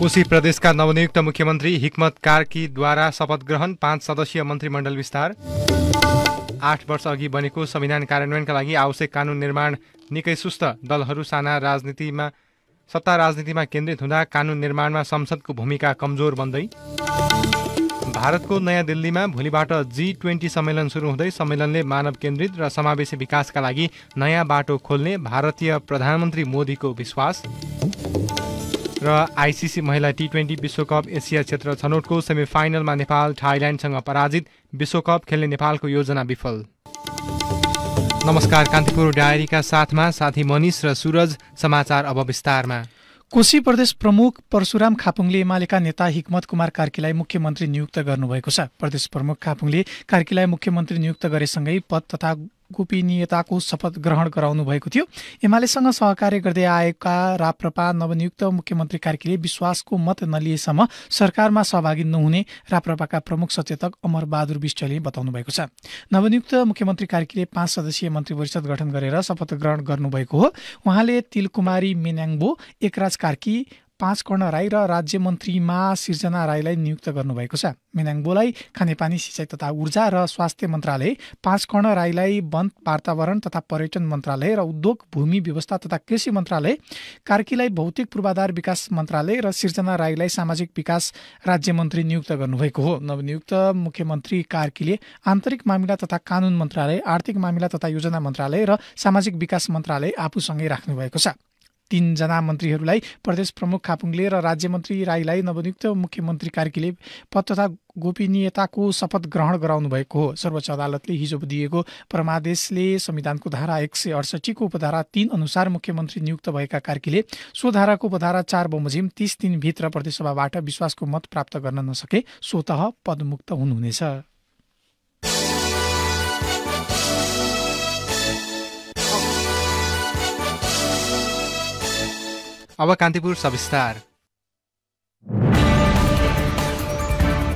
कोशी प्रदेशका नवनियुक्त मुख्यमन्त्री हिक्मत कार्कीद्वारा शपथ ग्रहण पाँच सदस्यीय मन्त्रीमण्डल विस्तार आठ वर्ष अघि बनेको संविधान कार्यान्वयनका लागि आवश्यक कानुन निर्माण निकै सुस्त दलहरू साना राजनीतिमा सत्ता राजनीतिमा केन्द्रित हुँदा कानुन निर्माणमा संसदको भूमिका कमजोर बन्दै भारतको नयाँ दिल्लीमा भोलिबाट जी ट्वेन्टी सम्मेलन सुरु हुँदै सम्मेलनले मानव केन्द्रित र समावेशी विकासका लागि नयाँ बाटो खोल्ने भारतीय प्रधानमन्त्री मोदीको विश्वास र आइसिसी महिला टी ट्वेन्टी विश्वकप एसिया क्षेत्र छनौटको सेमिफाइनलमा नेपाल थाइल्यान्डसँग पराजित विश्वकप खेल्ने नेपालको योजना विफल नमस्कार कान्तिपुर डायरीका साथमा साथी मनिष र सुरज समाचार अब विस्तारमा कोशी प्रदेश प्रमुख परशुराम खापुङले एमालेका नेता हिक्मत कुमार कार्कीलाई मुख्यमन्त्री नियुक्त गर्नुभएको छ प्रदेश प्रमुख खापुङले कार्कीलाई मुख्यमन्त्री नियुक्त गरेसँगै पद तथा गोपनीयताको शपथ ग्रहण गराउनु भएको थियो एमालेसँग सहकार्य गर्दै आएका राप्रपा नवनियुक्त मुख्यमन्त्री कार्कीले विश्वासको मत नलिएसम्म सरकारमा सहभागी नहुने राप्रपाका प्रमुख सचेतक अमर बहादुर विष्टले बताउनु भएको छ नवनियुक्त मुख्यमन्त्री कार्कीले पाँच सदस्यीय मन्त्री परिषद गठन गरेर शपथ ग्रहण गर्नुभएको हो उहाँले तिलकुमारी मेन्याङबो एकराज कार्की पाँचकर्ण राई र राज्य मन्त्रीमा सिर्जना राईलाई नियुक्त गर्नुभएको छ मेनाङबोलाई खानेपानी सिँचाइ तथा ऊर्जा र स्वास्थ्य मन्त्रालय पाँचकर्ण राईलाई वन वातावरण तथा पर्यटन मन्त्रालय र उद्योग भूमि व्यवस्था तथा कृषि मन्त्रालय कार्कीलाई भौतिक पूर्वाधार विकास मन्त्रालय र सिर्जना राईलाई सामाजिक विकास राज्य मन्त्री नियुक्त गर्नुभएको हो नवनियुक्त मुख्यमन्त्री कार्कीले आन्तरिक मामिला तथा कानुन मन्त्रालय आर्थिक मामिला तथा योजना मन्त्रालय र सामाजिक विकास मन्त्रालय आफूसँगै राख्नुभएको छ तीनजना मन्त्रीहरूलाई प्रदेश प्रमुख खापुङले र राज्यमन्त्री राईलाई नवनियुक्त मुख्यमन्त्री कार्कीले पद तथा गोपनीयताको शपथ ग्रहण गराउनु भएको हो सर्वोच्च अदालतले हिजो दिएको परमादेशले संविधानको धारा एक सय अडसठीको उपधारा तीन अनुसार मुख्यमन्त्री नियुक्त भएका कार्कीले सो धाराको उपधारा चार बमोजिम तीस दिनभित्र प्रदेशसभाबाट विश्वासको मत प्राप्त गर्न नसके स्वत पदमुक्त हुनुहुनेछ अब कान्तिपुर सविस्तार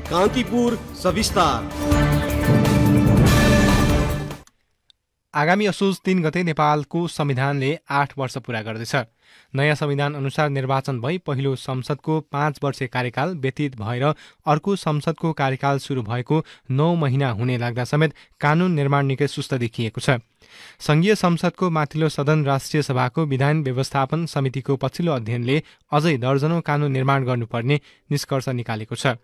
कान्तिपुर सविस्तार आगामी असोज तीन गते नेपालको संविधानले आठ वर्ष पुरा गर्दैछ नयाँ संविधान अनुसार निर्वाचन भई पहिलो संसदको पाँच वर्ष कार्यकाल व्यतीत भएर अर्को संसदको कार्यकाल सुरु भएको नौ महिना हुने लाग्दा समेत कानून निर्माण निकै सुस्त देखिएको छ संघीय संसदको माथिल्लो सदन राष्ट्रिय सभाको विधान व्यवस्थापन समितिको पछिल्लो अध्ययनले अझै दर्जनौं कानुन निर्माण गर्नुपर्ने निष्कर्ष निकालेको छ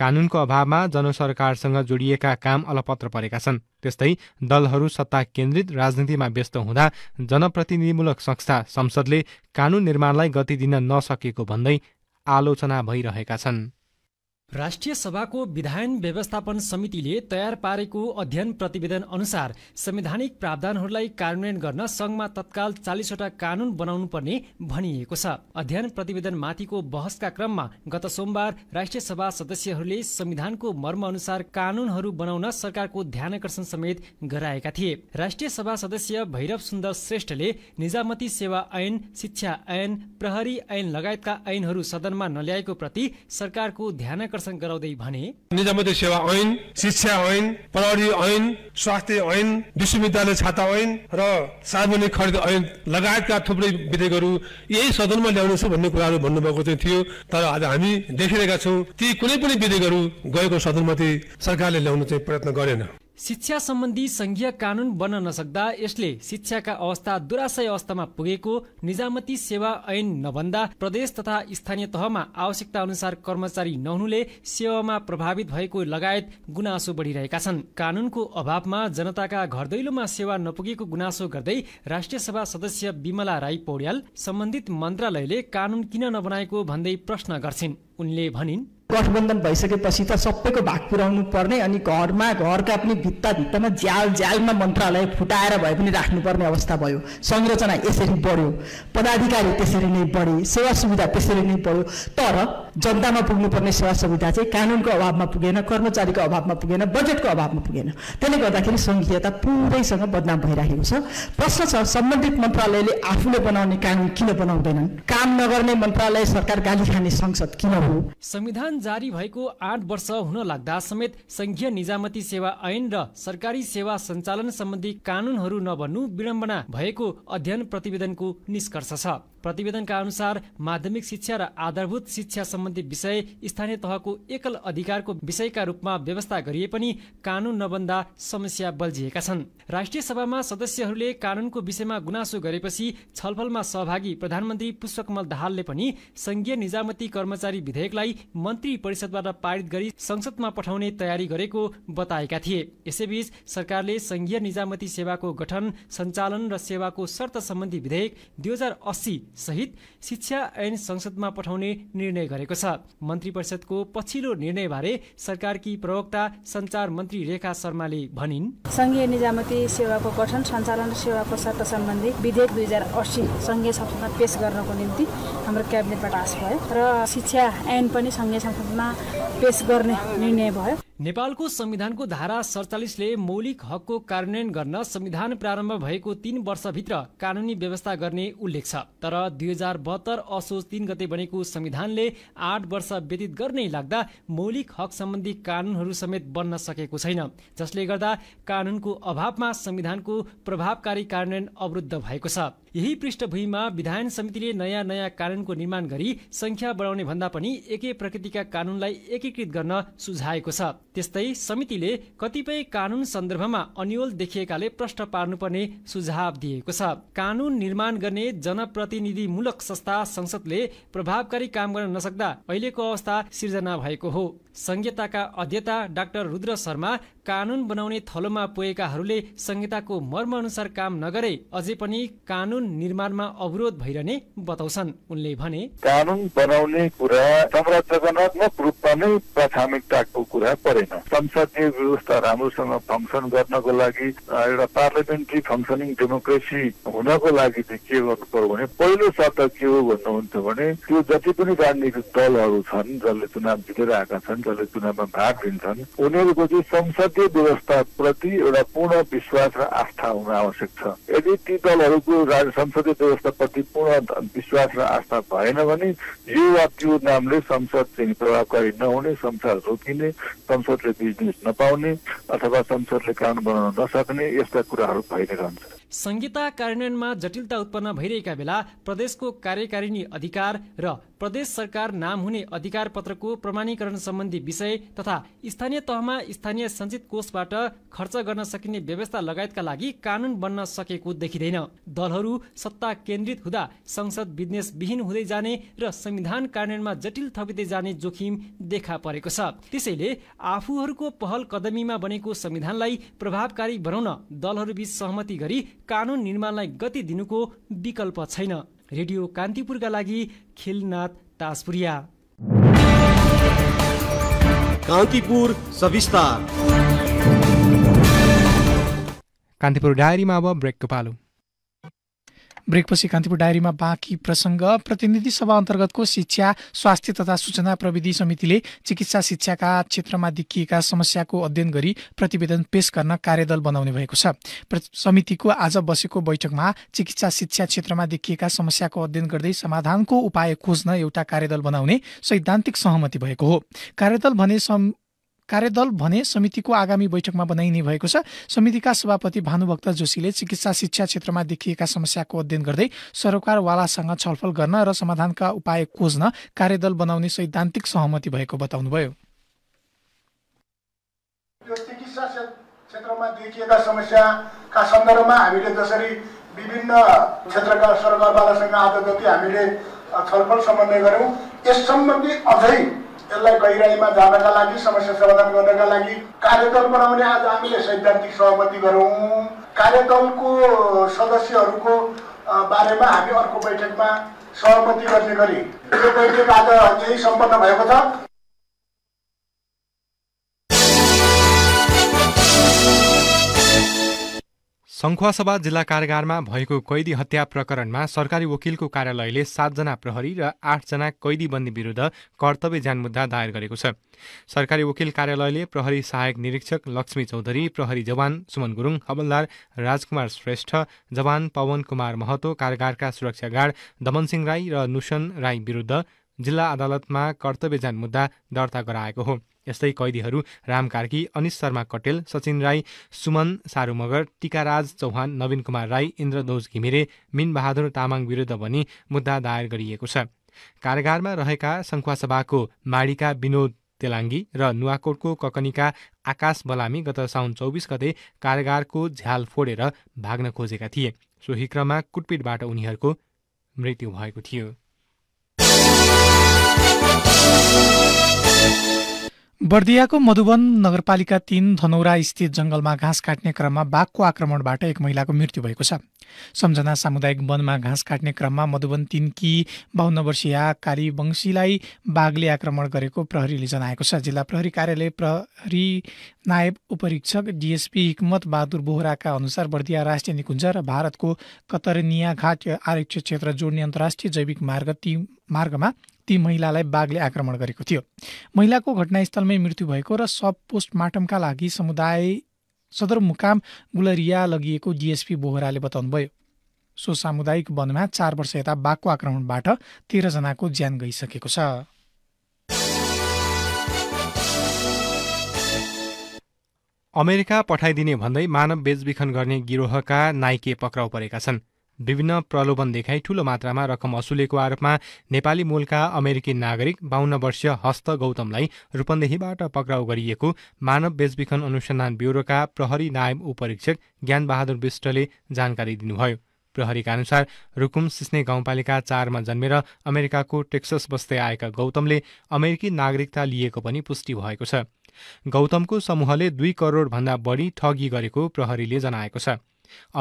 कानुनको अभावमा जनसरकारसँग जोडिएका काम अलपत्र परेका छन् त्यस्तै दलहरू सत्ता केन्द्रित राजनीतिमा व्यस्त हुँदा जनप्रतिनिधिमूलक संस्था संसदले कानुन निर्माणलाई गति दिन नसकेको भन्दै आलोचना भइरहेका छन् राष्ट्रिय सभाको विधायन व्यवस्थापन समितिले तयार पारेको अध्ययन प्रतिवेदन अनुसार संवैधानिक प्रावधानहरूलाई कार्यान्वयन गर्न सङ्घमा तत्काल चालिसवटा कानून बनाउनु पर्ने भनिएको छ अध्ययन प्रतिवेदन प्रतिवेदनमाथिको बहसका क्रममा गत सोमबार राष्ट्रिय सभा सदस्यहरूले संविधानको मर्म अनुसार कानूनहरू बनाउन सरकारको ध्यानकर्षण समेत गराएका थिए राष्ट्रिय सभा सदस्य भैरव सुन्दर श्रेष्ठले निजामती सेवा ऐन शिक्षा ऐन प्रहरी ऐन लगायतका ऐनहरू सदनमा नल्याएको प्रति सरकारको ध्यान आकर्षण गराउँदै भने निजामती सेवा ऐन शिक्षा ऐन प्रहरी ऐन स्वास्थ्य ऐन विश्वविद्यालय छाता ऐन र सार्वजनिक खरिद ऐन लगायतका थुप्रै विधेयकहरू यही सदनमा ल्याउनेछ भन्ने कुराहरू भन्नुभएको चाहिँ थियो तर आज हामी देखिरहेका छौँ ती कुनै पनि विधेयकहरू गएको सदनमा सरकारले ल्याउन चाहिँ प्रयत्न गरेन शिक्षा सम्बन्धी संघीय कानून बन्न नसक्दा यसले शिक्षाका अवस्था दुराशय अवस्थामा पुगेको निजामती सेवा ऐन नभन्दा प्रदेश तथा स्थानीय तहमा आवश्यकता अनुसार कर्मचारी नहुनुले सेवामा प्रभावित भएको लगायत गुनासो बढिरहेका छन् कानूनको अभावमा जनताका घर सेवा नपुगेको गुनासो गर्दै राष्ट्रिय सभा सदस्य विमला राई पौड्याल सम्बन्धित मन्त्रालयले कानून किन नबनाएको भन्दै प्रश्न गर्छिन् उनले भनिन् गठबन्धन भइसकेपछि त सबैको भाग पुर्याउनु पर्ने अनि घरमा घरका पनि भित्ता भित्तामा ज्याल ज्यालमा मन्त्रालय फुटाएर भए पनि राख्नुपर्ने अवस्था भयो संरचना यसरी बढ्यो पदाधिकारी त्यसरी नै बढे सेवा सुविधा त्यसरी नै बढ्यो तर जनतामा पुग्नुपर्ने सेवा सुविधा चाहिँ कानुनको अभावमा पुगेन कर्मचारीको अभावमा पुगेन बजेटको अभावमा पुगेन त्यसले गर्दाखेरि सङ्घीयता पुरैसँग बदनाम भइराखेको छ प्रश्न छ सम्बन्धित मन्त्रालयले आफूले बनाउने कानुन किन बनाउँदैनन् काम नगर्ने मन्त्रालय सरकार गाली खाने संसद किन संविधान जारी भएको आठ वर्ष हुन लाग्दा समेत संघीय निजामती सेवा ऐन र सरकारी सेवा सञ्चालन सम्बन्धी कानुनहरू नबन्नु विडम्बना भएको अध्ययन प्रतिवेदनको निष्कर्ष छ प्रतिवेदनका अनुसार माध्यमिक शिक्षा र आधारभूत शिक्षा सम्बन्धी विषय स्थानीय तहको एकल अधिकारको विषयका रूपमा व्यवस्था गरिए पनि कानून नबन्दा समस्या बल्झिएका छन् राष्ट्रिय सभामा सदस्यहरूले कानूनको विषयमा गुनासो गरेपछि छलफलमा सहभागी प्रधानमन्त्री पुष्पकमल दाहालले पनि संघीय निजामती कर्मचारी विधेयकलाई मन्त्री परिषदबाट पारित गरी संसदमा पठाउने तयारी गरेको बताएका थिए यसैबीच सरकारले संघीय निजामती सेवाको गठन सञ्चालन र सेवाको शर्त सम्बन्धी विधेयक दुई हजार अस्सी सहित शिक्षा ऐन संसदमा पठाउने निर्णय गरेको छ मन्त्री परिषदको पछिल्लो निर्णयबारे सरकारकी प्रवक्ता सञ्चार मन्त्री रेखा शर्माले भनिन् संघीय निजामती सेवाको गठन सञ्चालन र सेवाको शर्त सम्बन्धी विधेयक दुई हजार अस्सी संघीय संसदमा पेश गर्नको निम्ति हाम्रो क्याबिनेटबाट आश भयो र शिक्षा ऐन पनि सङ्घीय संसदमा पेस गर्ने निर्णय भयो नेपालको संविधानको धारा सडचालिसले मौलिक हकको कार्यान्वयन गर्न संविधान प्रारम्भ भएको तीन वर्षभित्र कानुनी व्यवस्था गर्ने उल्लेख छ तर दुई हजार बहत्तर असोज तीन गते बनेको संविधानले आठ वर्ष व्यतीत गर्नै लाग्दा मौलिक हक सम्बन्धी कानुनहरू समेत बन्न सकेको छैन जसले गर्दा कानुनको अभावमा संविधानको प्रभावकारी कार्यान्वयन अवरुद्ध भएको छ यही पृष्ठभूमिमा विधान समितिले नयाँ नयाँ कानुनको निर्माण गरी संख्या बढाउने भन्दा पनि एकै प्रकृतिका कानुनलाई एकीकृत गर्न सुझाएको छ त्यस्तै समितिले कतिपय कानुन सन्दर्भमा अन्यल देखिएकाले प्रश्न पार्नुपर्ने सुझाव दिएको छ कानुन निर्माण गर्ने जनप्रतिनिधिमूलक संस्था संसदले प्रभावकारी काम गर्न नसक्दा अहिलेको अवस्था सिर्जना भएको हो संहिताका अध्येता डाक्टर रुद्र शर्मा कानुन बनाउने थलोमा पुगेकाहरूले संहिताको मर्म अनुसार काम नगरे अझै पनि कानुन निर्माणमा अवरोध भइरहने बताउँछन् उनले भने कानुन बनाउने कुरा संरचनात्मक रूपमा नै प्राथमिकताको कुरा परेन संसदीय व्यवस्था राम्रोसँग फङ्सन गर्नको लागि एउटा पार्लियामेन्ट्री फङ्सनिङ डेमोक्रेसी हुनको लागि चाहिँ के गर्नु पर्यो भने पहिलो शर्त के हो भन्नुहुन्छ भने त्यो जति पनि राजनीतिक दलहरू छन् जसले चुनाव जितेर आएका छन् जनताले चुनावमा भाग लिन्छन् उनीहरूको चाहिँ संसदीय व्यवस्थाप्रति एउटा पूर्ण विश्वास र आस्था हुन आवश्यक छ यदि ती दलहरूको संसदीय व्यवस्थाप्रति पूर्ण विश्वास र आस्था भएन भने यो वा त्यो नामले संसद चाहिँ प्रभावकारी नहुने संसद रोकिने संसदले बिजनेस नपाउने अथवा संसदले कानुन बनाउन नसक्ने यस्ता कुराहरू भइ नै रहन्छ संहिता कार्यान्वयनमा जटिलता उत्पन्न भइरहेका बेला प्रदेशको कार्यकारिणी अधिकार र प्रदेश सरकार नाम हुने अधिकार पत्रको प्रमाणीकरण सम्बन्धी विषय तथा स्थानीय तहमा स्थानीय सञ्चित कोषबाट खर्च गर्न सकिने व्यवस्था लगायतका लागि कानुन बन्न सकेको देखिँदैन दलहरू सत्ता केन्द्रित हुँदा संसद विज्ञेस विहीन हुँदै जाने र संविधान कार्यान्वयनमा जटिल थपिँदै जाने जोखिम देखा परेको छ त्यसैले आफूहरूको पहल कदमीमा बनेको संविधानलाई प्रभावकारी बनाउन दलहरूबीच सहमति गरी कानुन निर्माणलाई गति दिनुको विकल्प छैन रेडियो कान्तिपुरका लागि खेलनाथ तासपुरिया कान्तिपुर सविस्तार कान्तिपुर डायरीमा अब ब्रेकको पालो ब्रेकपछि कान्तिपुर डायरीमा बाँकी प्रसङ्ग प्रतिनिधि सभा अन्तर्गतको शिक्षा स्वास्थ्य तथा सूचना प्रविधि समितिले चिकित्सा शिक्षाका क्षेत्रमा देखिएका समस्याको अध्ययन गरी प्रतिवेदन पेश गर्न कार्यदल बनाउने भएको छ समितिको आज बसेको बैठकमा चिकित्सा शिक्षा क्षेत्रमा देखिएका समस्याको अध्ययन गर्दै समाधानको उपाय खोज्न एउटा कार्यदल बनाउने सैद्धान्तिक सहमति भएको हो कार्यदल भने कार्यदल भने समितिको आगामी बैठकमा बनाइने भएको छ समितिका सभापति भानुभक्त जोशीले चिकित्सा शिक्षा क्षेत्रमा देखिएका समस्याको अध्ययन गर्दै सरकारवालासँग छलफल गर्न र समाधानका उपाय खोज्न कार्यदल बनाउने सैद्धान्तिक सहमति भएको बताउनुभयो क्षेत्रमा देखिएका समस्याका सन्दर्भमा हामीले जसरी विभिन्न क्षेत्रका सरकारवालासँग आज हामीले छलफल समन्वय गऱ्यौँ यस सम्बन्धी अझै त्यसलाई गहिराईमा जानका लागि समस्या समाधान गर्नका लागि कार्यदल बनाउने आज हामीले सैद्धान्तिक सहमति गरौँ कार्यदलको सदस्यहरूको बारेमा हामी अर्को बैठकमा सहमति गर्ने गरी यो बैठक आज यही सम्पन्न भएको छ सङ्खुवासभा जिल्ला कारागारमा भएको कैदी हत्या प्रकरणमा सरकारी वकिलको कार्यालयले सातजना प्रहरी र आठजना कैदीबन्दी विरुद्ध कर्तव्य ज्यान मुद्दा दायर गरेको छ सरकारी वकिल कार्यालयले प्रहरी सहायक निरीक्षक लक्ष्मी चौधरी प्रहरी जवान सुमन गुरुङ हवलदार राजकुमार श्रेष्ठ जवान पवन कुमार महतो कारागारका सुरक्षा गार्ड दमनसिंह राई र नुसन राई विरुद्ध जिल्ला अदालतमा कर्तव्य ज्यान मुद्दा दर्ता गराएको हो यस्तै कैदीहरू राम कार्की अनिश शर्मा कटेल सचिन राई सुमन सारूमगर मगर टिकाराज चौहान नवीन कुमार राई इन्द्रदोज घिमिरे मिनबहादुर तामाङ विरुद्ध पनि मुद्दा दायर गरिएको छ कारगारमा रहेका सङ्खुवासभाको माडीका विनोद तेलाङ्गी र नुवाकोटको ककनीका आकाश बलामी गत साउन चौबिस गते कारगारको झ्याल फोडेर भाग्न खोजेका थिए सोही क्रममा कुटपिटबाट उनीहरूको मृत्यु भएको थियो बर्दियाको मधुवन नगरपालिका तीन धनौरा स्थित जंगलमा घाँस काट्ने क्रममा बाघको आक्रमणबाट एक महिलाको मृत्यु भएको छ सम्झना सामुदायिक वनमा घाँस काट्ने क्रममा मधुवन तिनकी बाहन्न वर्षीया काली कालीवंशीलाई बाघले आक्रमण गरेको प्रहरीले जनाएको छ जिल्ला प्रहरी कार्यालय प्रहरी नायब उपरीक्षक डिएसपी हिक्मत बहादुर बोहराका अनुसार बर्दिया राष्ट्रिय निकुञ्ज र भारतको कतरनिया घाट आरक्षित क्षेत्र जोड्ने अन्तर्राष्ट्रिय जैविक मार्ग ती मार्गमा ती महिलालाई बाघले आक्रमण गरेको थियो महिलाको घटनास्थलमै मृत्यु भएको र सब पोस्टमार्टमका लागि समुदाय सदरमुकाम गुलरिया लगिएको डिएसपी बोहराले बताउनुभयो सो सामुदायिक वनमा चार वर्ष यता बाघको आक्रमणबाट तेह्रजनाको ज्यान गइसकेको छ अमेरिका पठाइदिने भन्दै मानव बेचबिखन गर्ने गिरोहका नाइके पक्राउ परेका छन् विभिन्न प्रलोभन देखाई ठूलो मात्रामा रकम असुलेको आरोपमा नेपाली मूलका अमेरिकी नागरिक बाहन्न वर्षीय हस्त गौतमलाई रूपन्देहीबाट पक्राउ गरिएको मानव बेचबिखन अनुसन्धान ब्युरोका प्रहरी नायब उपरीक्षक ज्ञानबहादुर विष्टले जानकारी दिनुभयो प्रहरीका अनुसार रुकुम सिस्ने गाउँपालिका चारमा जन्मेर अमेरिकाको टेक्सस बस्दै आएका गौतमले अमेरिकी नागरिकता लिएको पनि पुष्टि भएको छ गौतमको समूहले दुई करोडभन्दा बढी ठगी गरेको प्रहरीले जनाएको छ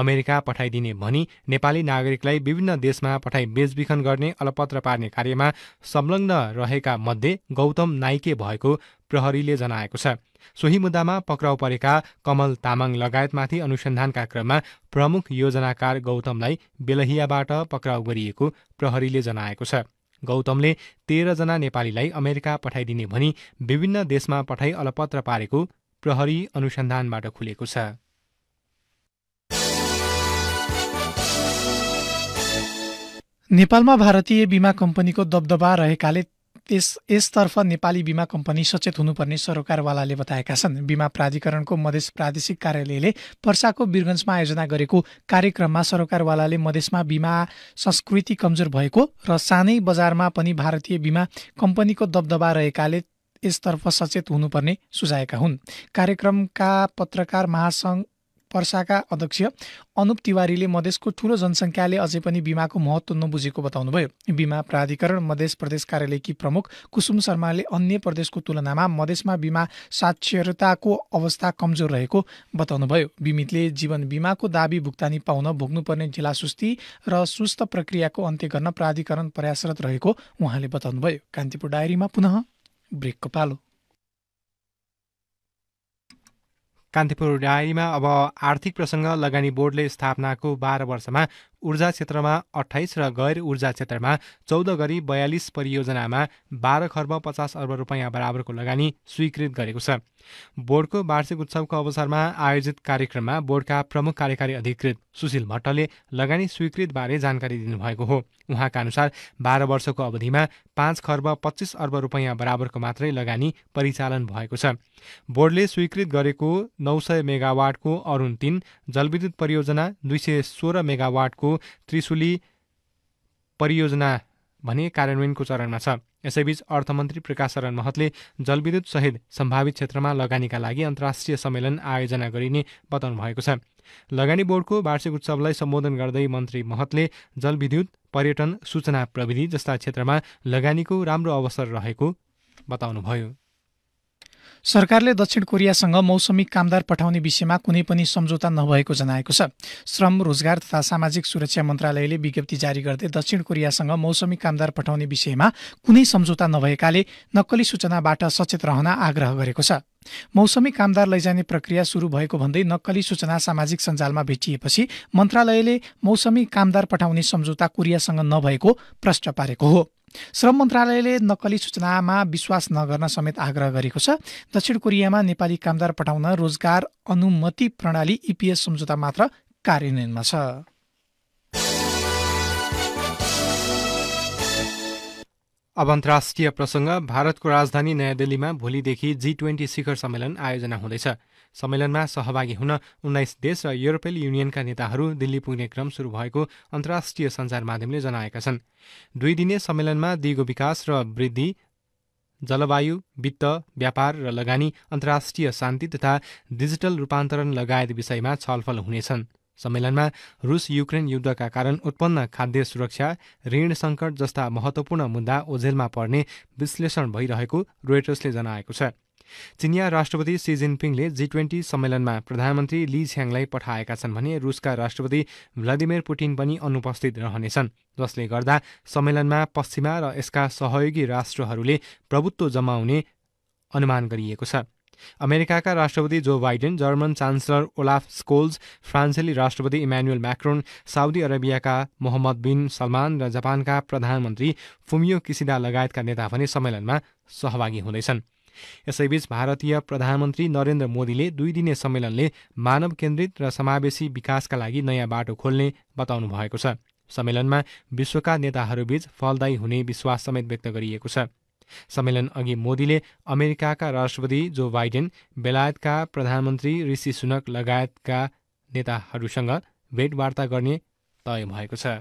अमेरिका पठाइदिने भनी नेपाली नागरिकलाई विभिन्न देशमा पठाई बेचबिखन गर्ने अलपत्र पार्ने कार्यमा संलग्न रहेका मध्ये गौतम नाइके भएको प्रहरीले जनाएको छ सोही मुद्दामा पक्राउ परेका कमल तामाङ लगायतमाथि अनुसन्धानका क्रममा प्रमुख योजनाकार गौतमलाई बेलहियाबाट पक्राउ गरिएको प्रहरीले जनाएको छ गौतमले तेह्रजना नेपालीलाई अमेरिका पठाइदिने भनी विभिन्न देशमा पठाइ अलपत्र पारेको प्रहरी अनुसन्धानबाट खुलेको छ नेपालमा भारतीय बिमा कम्पनीको दबदबा रहेकाले यस यसतर्फ नेपाली बिमा कम्पनी सचेत हुनुपर्ने सरोकारवालाले बताएका छन् बिमा प्राधिकरणको मधेस प्रादेशिक कार्यालयले पर्साको वीरगन्जमा आयोजना गरेको कार्यक्रममा सरोकारवालाले मधेसमा बिमा संस्कृति कमजोर भएको र सानै बजारमा पनि भारतीय बिमा कम्पनीको दबदबा रहेकाले यसतर्फ सचेत हुनुपर्ने सुझाएका हुन् कार्यक्रमका पत्रकार महासङ्घ पर्साका अध्यक्ष अनुप तिवारीले मधेसको ठूलो जनसङ्ख्याले अझै पनि बिमाको महत्त्व नबुझेको बताउनुभयो बिमा प्राधिकरण मधेस प्रदेश कार्यालयकी प्रमुख कुसुम शर्माले अन्य प्रदेशको तुलनामा मधेसमा बिमा साक्षरताको अवस्था कमजोर रहेको बताउनुभयो बिमितले जीवन बिमाको दावी भुक्तानी पाउन भोग्नुपर्ने जिल्ला सुस्ती र सुस्त प्रक्रियाको अन्त्य गर्न प्राधिकरण प्रयासरत रहेको उहाँले बताउनुभयो कान्तिपुर डायरीमा पुनः ब्रेकको पालो कान्तिपुर डायरीमा अब आर्थिक प्रसङ्ग लगानी बोर्डले स्थापनाको बाह्र वर्षमा ऊर्जा क्षेत्रमा अठाइस र गैर ऊर्जा क्षेत्रमा चौध गरी बयालिस परियोजनामा बाह्र खर्ब पचास अर्ब रुपैयाँ बराबरको लगानी स्वीकृत गरेको छ बोर्डको वार्षिक उत्सवको अवसरमा आयोजित कार्यक्रममा बोर्डका प्रमुख कार्यकारी अधिकृत सुशील भट्टले लगानी स्वीकृतबारे जानकारी दिनुभएको हो उहाँका अनुसार बाह्र वर्षको अवधिमा पाँच खर्ब पच्चिस अर्ब रुपैयाँ बराबरको मात्रै लगानी परिचालन भएको छ बोर्डले स्वीकृत गरेको नौ सय मेगावाटको अरुण तिन जलविद्युत परियोजना दुई सय सोह्र मेगावाटको त्रिशुली परियोजना भने कार्यान्वयनको चरणमा छ यसैबीच अर्थमन्त्री प्रकाश शरण महतले सहित सम्भावित क्षेत्रमा लगानीका लागि अन्तर्राष्ट्रिय सम्मेलन आयोजना गरिने बताउनु भएको छ लगानी बोर्डको वार्षिक उत्सवलाई सम्बोधन गर्दै मन्त्री महतले जलविद्युत पर्यटन सूचना प्रविधि जस्ता क्षेत्रमा लगानीको राम्रो अवसर रहेको बताउनुभयो सरकारले दक्षिण कोरियासँग मौसमी कामदार पठाउने विषयमा कुनै पनि सम्झौता नभएको जनाएको छ श्रम रोजगार तथा सामाजिक सुरक्षा मन्त्रालयले विज्ञप्ति जारी गर्दै दक्षिण कोरियासँग मौसमी कामदार पठाउने विषयमा कुनै सम्झौता नभएकाले नक्कली सूचनाबाट सचेत रहन आग्रह गरेको छ मौसमी कामदार लैजाने प्रक्रिया सुरु भएको भन्दै नक्कली सूचना सामाजिक सञ्जालमा भेटिएपछि मन्त्रालयले मौसमी कामदार पठाउने सम्झौता कोरियासँग नभएको प्रष्ट पारेको हो श्रम मन्त्रालयले नक्कली सूचनामा विश्वास नगर्न समेत आग्रह गरेको छ दक्षिण कोरियामा नेपाली कामदार पठाउन रोजगार अनुमति प्रणाली इपिएस सम्झौता मात्र कार्यान्वयनमा छ अब अन्तर्राष्ट्रिय प्रसङ्ग भारतको राजधानी नयाँ दिल्लीमा भोलिदेखि जी ट्वेन्टी शिखर सम्मेलन आयोजना हुँदैछ सम्मेलनमा सहभागी हुन उन्नाइस देश र युरोपियन युनियनका नेताहरू दिल्ली पुग्ने क्रम सुरु भएको अन्तर्राष्ट्रिय सञ्चार माध्यमले जनाएका छन् दुई दिने सम्मेलनमा दिगो विकास र वृद्धि जलवायु वित्त व्यापार र लगानी अन्तर्राष्ट्रिय शान्ति तथा डिजिटल रूपान्तरण लगायत विषयमा छलफल हुनेछन् सम्मेलनमा रुस युक्रेन युद्धका कारण उत्पन्न खाद्य सुरक्षा ऋण सङ्कट जस्ता महत्त्वपूर्ण मुद्दा ओझेलमा पर्ने विश्लेषण भइरहेको रोयटर्सले जनाएको छ चिनिया राष्ट्रपति सी जिनपिङले जी ट्वेन्टी सम्मेलनमा प्रधानमन्त्री ली छ्याङलाई पठाएका छन् भने रुसका राष्ट्रपति भ्लादिमिर पुटिन पनि अनुपस्थित रहनेछन् जसले गर्दा सम्मेलनमा पश्चिमा र यसका सहयोगी राष्ट्रहरूले प्रभुत्व जमाउने अनुमान गरिएको छ अमेरिकाका राष्ट्रपति Joe Biden German chancellor Olaf Scholz फ्रान्सेली राष्ट्रपति इमान्युएल म्याक्रोन साउदी अरेबियाका मोहम्मद बिन सलमान र जापानका प्रधानमन्त्री फुमियो किसिदा लगायतका नेता भने सम्मेलनमा सहभागी हुँदैछन् यसैबीच भारतीय प्रधानमन्त्री नरेन्द्र मोदीले दुई दिने सम्मेलनले मानव केन्द्रित र समावेशी विकासका लागि नयाँ बाटो खोल्ने बताउनु भएको छ सम्मेलनमा विश्वका नेताहरूबीच फलदायी हुने विश्वास समेत व्यक्त गरिएको छ सम्मेलन अघि मोदीले अमेरिकाका राष्ट्रपति जो बाइडेन बेलायतका प्रधानमन्त्री ऋषि सुनक लगायतका नेताहरूसँग भेटवार्ता गर्ने तय भएको छ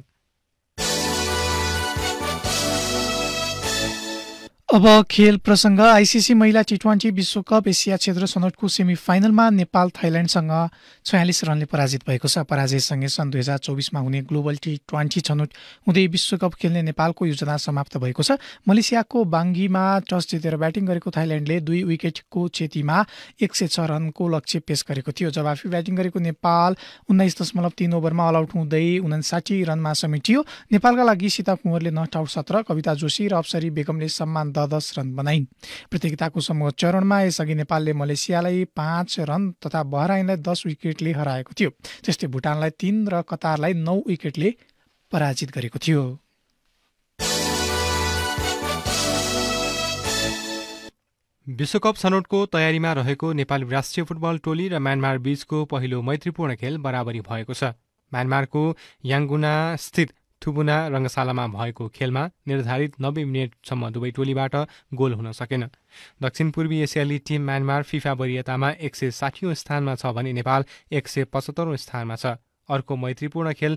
अब खेल प्रसङ्ग आइसिसी महिला टी ट्वेन्टी विश्वकप एसिया क्षेत्र छनौटको सेमी फाइनलमा नेपाल थाइल्यान्डसँग छयालिस रनले पराजित भएको छ पराजयसँगै सन् दुई हजार चौबिसमा हुने ग्लोबल टी ट्वेन्टी छनौट हुँदै विश्वकप खेल्ने नेपालको योजना समाप्त भएको छ मलेसियाको बाङ्गीमा टस जितेर ब्याटिङ गरेको थाइल्यान्डले दुई विकेटको क्षतिमा एक सय छ रनको लक्ष्य पेश गरेको थियो जवाफी ब्याटिङ गरेको नेपाल उन्नाइस दशमलव तिन ओभरमा आउट हुँदै उनासाठी रनमा समेटियो नेपालका लागि सीता कुँवरले नट आउट सत्र कविता जोशी र अप्सरी बेगमले सम्मान दस रन बनाइन् प्रतियोगिताको समूह चरणमा यसअघि नेपालले मलेसियालाई पाँच रन तथा बहराइनलाई दस विकेटले हराएको थियो त्यस्तै भुटानलाई तीन र कतारलाई नौ विकेटले पराजित गरेको थियो विश्वकप छनौटको तयारीमा रहेको नेपाली राष्ट्रिय फुटबल टोली र म्यानमार बीचको पहिलो मैत्रीपूर्ण खेल बराबरी भएको छ म्यानमारको याङ्गुना स्थित थुबुना रङ्गशालामा भएको खेलमा निर्धारित नब्बे मिनटसम्म दुवै टोलीबाट गोल हुन सकेन दक्षिण पूर्वी एसियाली टिम म्यानमार फिफा वरियतामा एक सय साठी स्थानमा छ भने नेपाल एक सय पचहत्तरौँ स्थानमा छ अर्को मैत्रीपूर्ण खेल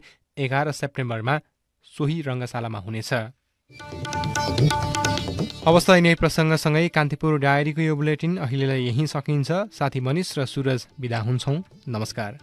एघार सेप्टेम्बरमा सोही रङ्गशालामा हुनेछ अवस्था यिनै प्रसङ्गसँगै कान्तिपुर डायरीको यो बुलेटिन अहिलेलाई यहीँ सकिन्छ साथी मनिष र सुरज विदा हुन्छौँ नमस्कार